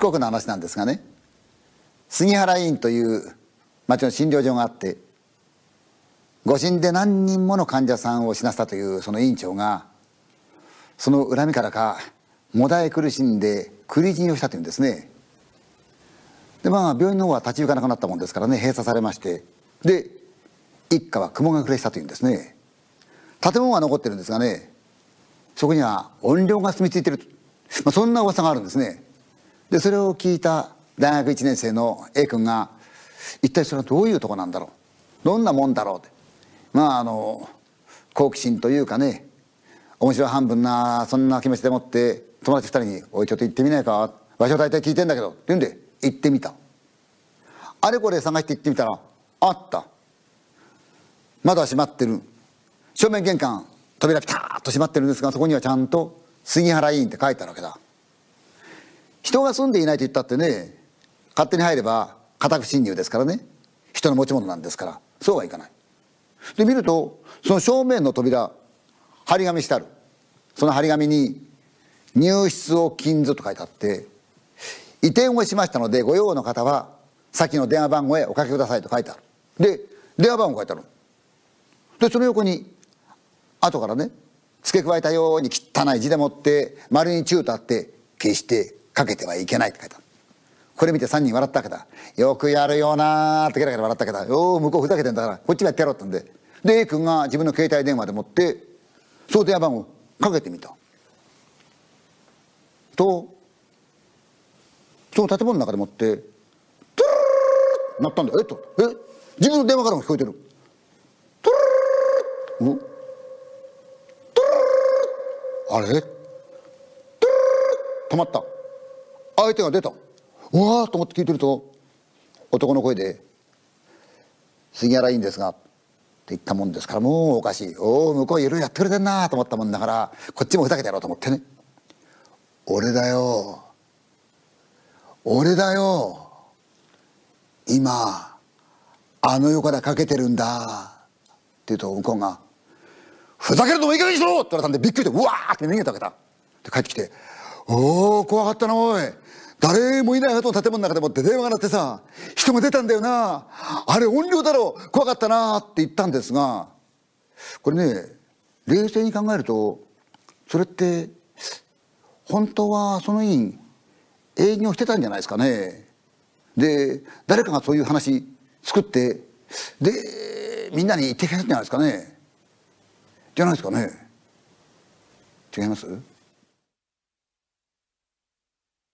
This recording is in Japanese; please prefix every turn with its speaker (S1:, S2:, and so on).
S1: 四国の話なんですがね杉原院という町の診療所があって誤診で何人もの患者さんを死なせたというその院長がその恨みからかもだえ苦しんで食い死をしたというんですねでまあ病院の方は立ち行かなくなったもんですからね閉鎖されましてで一家は雲隠れしたというんですね建物は残ってるんですがねそこには怨霊が住み着いてる、まあ、そんな噂があるんですねでそれを聞いた大学1年生の A 君が一体それはどういうとこなんだろうどんなもんだろうってまああの好奇心というかね面白半分なそんな気持ちでもって友達2人に「おいちょっと行ってみないか場所大体聞いてんだけど」って言うんで行ってみたあれこれ探して行ってみたらあった窓閉まってる正面玄関扉ピタッと閉まってるんですがそこにはちゃんと「杉原委員」って書いてあるわけだ人が住んでいないと言ったってね勝手に入れば家宅侵入ですからね人の持ち物なんですからそうはいかないで見るとその正面の扉張り紙してあるその張り紙に「入室を禁ず」と書いてあって移転をしましたのでご用の方は先の電話番号へおかけくださいと書いてあるで電話番号書いてあるでその横に後からね付け加えたように汚い字でもって丸に中とあって決してかけてはいけないって書いたこれ見て3人笑ったわけだよくやるよなってゲラゲラ笑ったわけだよ向こうふざけてんだからこっちもやってやろうってんでで A 君が自分の携帯電話でもってその電話番号かけてみたとその建物の中でもってトゥルル鳴ったんだえっとえ自分の電話からも聞こえてるトゥルルルトゥルルルあれ止まった相手が出たうわーと思って聞いてると男の声で「杉原いいんですが」って言ったもんですからもうおかしいおお向こういろいろやってくれてんなと思ったもんだからこっちもふざけてやろうと思ってね「俺だよ俺だよ今あの世からかけてるんだ」って言うと向こうが「ふざけるともいい加減にしろ!」って言われたんでびっくりでうわーって逃げたあげたで帰ってきておお怖かったなおい誰もいないはずの建物の中でもって電話が鳴ってさ人が出たんだよなあれ音量だろ怖かったなって言ったんですがこれね冷静に考えるとそれって本当はその院営業してたんじゃないですかねで誰かがそういう話作ってでみんなに言ってきたんじゃないですかねじゃないですかね違います